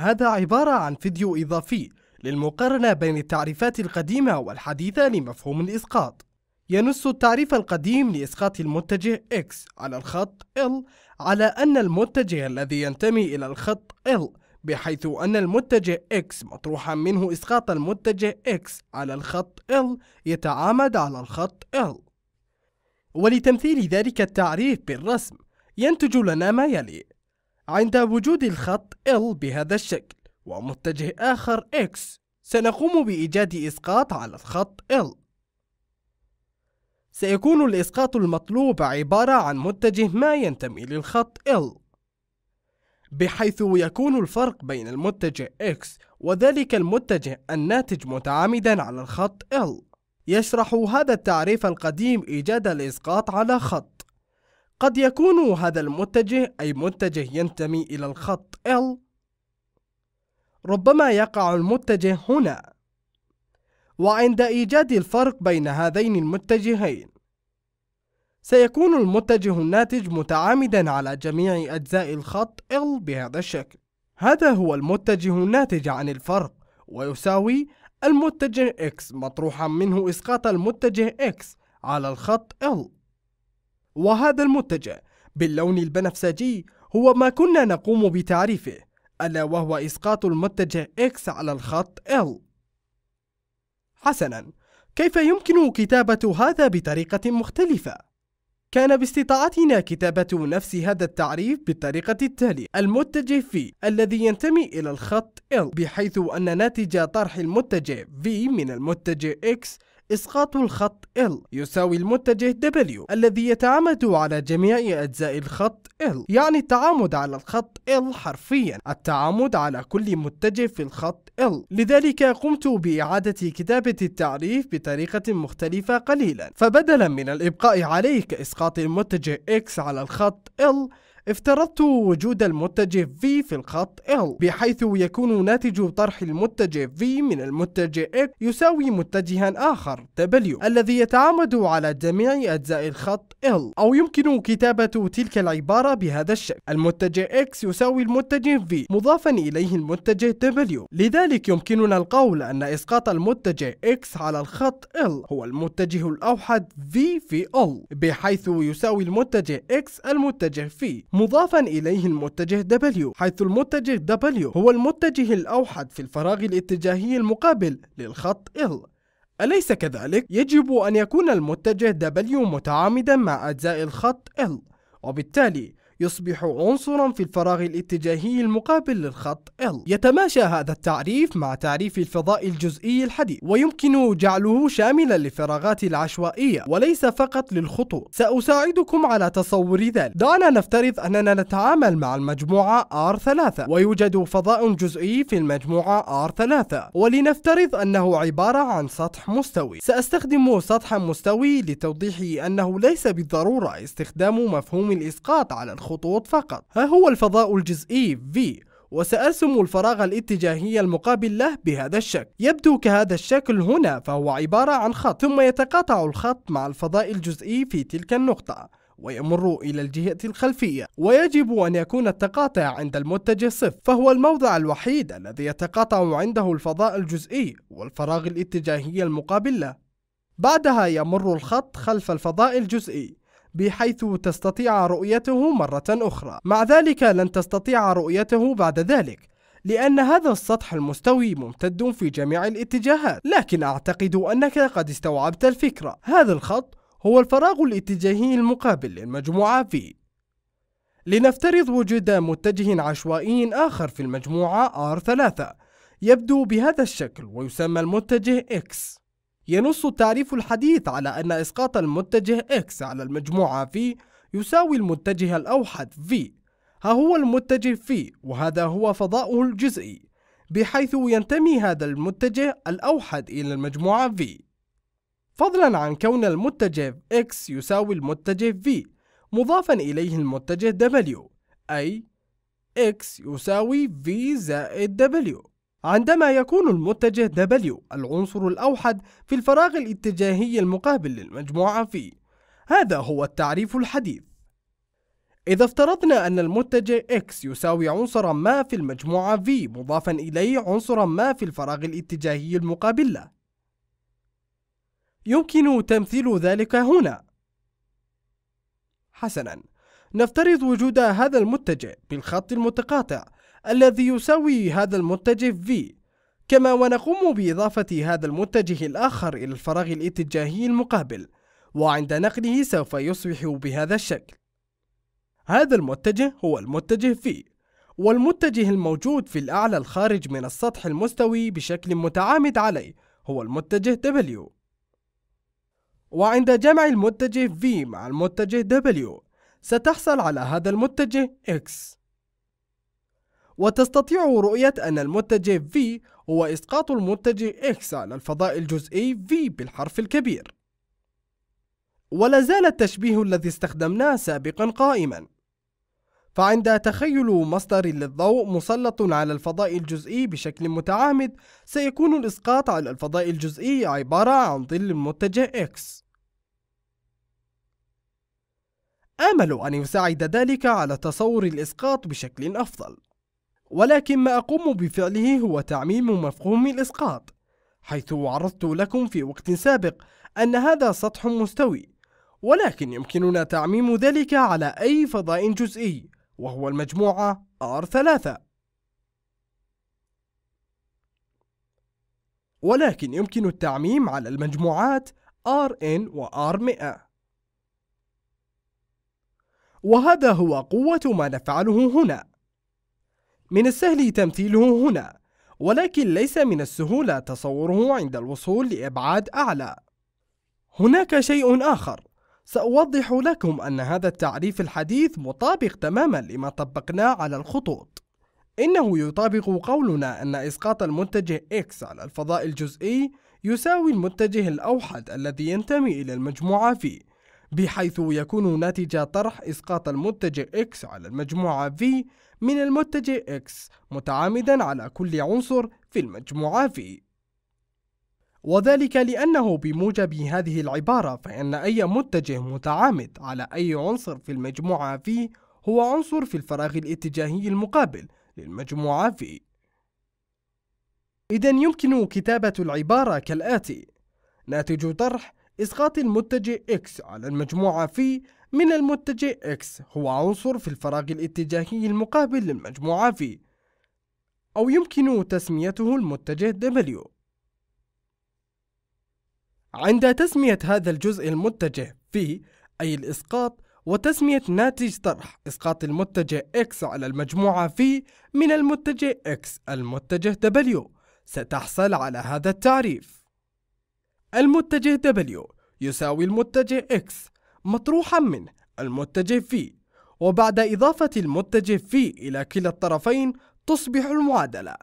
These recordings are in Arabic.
هذا عبارة عن فيديو إضافي للمقارنة بين التعريفات القديمة والحديثة لمفهوم الإسقاط ينص التعريف القديم لإسقاط المتجه X على الخط L على أن المتجه الذي ينتمي إلى الخط L بحيث أن المتجه X مطروحا منه إسقاط المتجه X على الخط L يتعامد على الخط L ولتمثيل ذلك التعريف بالرسم ينتج لنا ما يلي عند وجود الخط L بهذا الشكل ومتجه آخر X سنقوم بإيجاد إسقاط على الخط L سيكون الإسقاط المطلوب عبارة عن متجه ما ينتمي للخط L بحيث يكون الفرق بين المتجه X وذلك المتجه الناتج متعامدا على الخط L يشرح هذا التعريف القديم إيجاد الإسقاط على خط قد يكون هذا المتجه أي متجه ينتمي إلى الخط L ربما يقع المتجه هنا وعند إيجاد الفرق بين هذين المتجهين سيكون المتجه الناتج متعامدا على جميع أجزاء الخط L بهذا الشكل هذا هو المتجه الناتج عن الفرق ويساوي المتجه X مطروحا منه إسقاط المتجه X على الخط L وهذا المنتج باللون البنفسجي هو ما كنا نقوم بتعريفه ألا وهو إسقاط المتجه X على الخط L حسنا كيف يمكن كتابة هذا بطريقة مختلفة؟ كان باستطاعتنا كتابة نفس هذا التعريف بالطريقة التالية المتجه V الذي ينتمي إلى الخط L بحيث أن ناتج طرح المتجه V من المتجه X إسقاط الخط L يساوي المتجه W الذي يتعامد على جميع أجزاء الخط L يعني التعامد على الخط L حرفيا التعامد على كل متجه في الخط L لذلك قمت بإعادة كتابة التعريف بطريقة مختلفة قليلا فبدلا من الإبقاء عليه كإسقاط المتجه X على الخط L افترضت وجود المتجه V في الخط L بحيث يكون ناتج طرح المتجه V من المتجه X يساوي متجها آخر W الذي يتعامد على جميع أجزاء الخط L أو يمكن كتابة تلك العبارة بهذا الشكل المتجه X يساوي المتجه V مضافا إليه المتجه W لذلك يمكننا القول أن إسقاط المتجه X على الخط L هو المتجه الأوحد V في L بحيث يساوي المتجه X المتجه V مضافا إليه المتجه W حيث المتجه W هو المتجه الأوحد في الفراغ الاتجاهي المقابل للخط L أليس كذلك؟ يجب أن يكون المتجه W متعامدا مع أجزاء الخط L وبالتالي يصبح عنصرا في الفراغ الاتجاهي المقابل للخط L يتماشى هذا التعريف مع تعريف الفضاء الجزئي الحديث ويمكن جعله شاملا للفراغات العشوائية وليس فقط للخطوط سأساعدكم على تصور ذلك دعنا نفترض أننا نتعامل مع المجموعة R3 ويوجد فضاء جزئي في المجموعة R3 ولنفترض أنه عبارة عن سطح مستوي سأستخدم سطح مستوي لتوضيح أنه ليس بالضرورة استخدام مفهوم الإسقاط على الخطوط خطوط فقط ها هو الفضاء الجزئي V وسأرسم الفراغ الاتجاهي المقابل له بهذا الشكل يبدو كهذا الشكل هنا فهو عبارة عن خط ثم يتقاطع الخط مع الفضاء الجزئي في تلك النقطة ويمر إلى الجهة الخلفية ويجب أن يكون التقاطع عند المتجه صفر فهو الموضع الوحيد الذي يتقاطع عنده الفضاء الجزئي والفراغ الاتجاهي المقابل له بعدها يمر الخط خلف الفضاء الجزئي بحيث تستطيع رؤيته مرة أخرى مع ذلك لن تستطيع رؤيته بعد ذلك لأن هذا السطح المستوي ممتد في جميع الاتجاهات لكن أعتقد أنك قد استوعبت الفكرة هذا الخط هو الفراغ الاتجاهي المقابل للمجموعة V لنفترض وجود متجه عشوائي آخر في المجموعة R3 يبدو بهذا الشكل ويسمى المتجه X ينص التعريف الحديث على أن إسقاط المتجه X على المجموعة V يساوي المتجه الأوحد V ها هو المتجه V وهذا هو فضاؤه الجزئي بحيث ينتمي هذا المتجه الأوحد إلى المجموعة V فضلا عن كون المتجه X يساوي المتجه V مضافا إليه المتجه W أي X يساوي V زائد W عندما يكون المتجه W العنصر الأوحد في الفراغ الاتجاهي المقابل للمجموعة V هذا هو التعريف الحديث إذا افترضنا أن المتجه X يساوي عنصرا ما في المجموعة V مضافا إليه عنصرا ما في الفراغ الاتجاهي المقابل له يمكن تمثيل ذلك هنا حسنا نفترض وجود هذا المتجه بالخط المتقاطع الذي يساوي هذا المتجه V كما ونقوم بإضافة هذا المتجه الآخر إلى الفراغ الاتجاهي المقابل وعند نقله سوف يصبح بهذا الشكل هذا المتجه هو المتجه V والمتجه الموجود في الأعلى الخارج من السطح المستوي بشكل متعامد عليه هو المتجه W وعند جمع المتجه V مع المتجه W ستحصل على هذا المتجه X وتستطيع رؤية أن المتجه V هو إسقاط المتجه X على الفضاء الجزئي V بالحرف الكبير ولا زال التشبيه الذي استخدمناه سابقا قائما فعند تخيل مصدر للضوء مسلط على الفضاء الجزئي بشكل متعامد سيكون الإسقاط على الفضاء الجزئي عبارة عن ظل المتجه X آمل أن يساعد ذلك على تصور الإسقاط بشكل أفضل ولكن ما أقوم بفعله هو تعميم مفهوم الإسقاط حيث عرضت لكم في وقت سابق أن هذا سطح مستوي ولكن يمكننا تعميم ذلك على أي فضاء جزئي وهو المجموعة R3 ولكن يمكن التعميم على المجموعات Rn و R100 وهذا هو قوة ما نفعله هنا من السهل تمثيله هنا ولكن ليس من السهولة تصوره عند الوصول لإبعاد أعلى هناك شيء آخر سأوضح لكم أن هذا التعريف الحديث مطابق تماما لما طبقناه على الخطوط إنه يطابق قولنا أن إسقاط المتجه X على الفضاء الجزئي يساوي المتجه الأوحد الذي ينتمي إلى المجموعة فيه بحيث يكون ناتج طرح إسقاط المتجه X على المجموعة V من المتجه X متعامدا على كل عنصر في المجموعة V وذلك لأنه بموجب هذه العبارة فإن أي متجه متعامد على أي عنصر في المجموعة V هو عنصر في الفراغ الاتجاهي المقابل للمجموعة V إذن يمكن كتابة العبارة كالآتي ناتج طرح إسقاط المتجه X على المجموعة في من المتجه X هو عنصر في الفراغ الاتجاهي المقابل للمجموعة في أو يمكن تسميته المتجه W عند تسمية هذا الجزء المتجه V أي الإسقاط وتسمية ناتج طرح إسقاط المتجه X على المجموعة V من المتجه X المتجه W ستحصل على هذا التعريف المتجه W يساوي المتجه X مطروحا من المتجه V وبعد إضافة المتجه V إلى كلا الطرفين تصبح المعادلة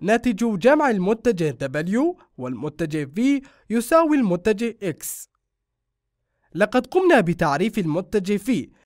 ناتج جمع المتجه W والمتجه V يساوي المتجه X لقد قمنا بتعريف المتجه V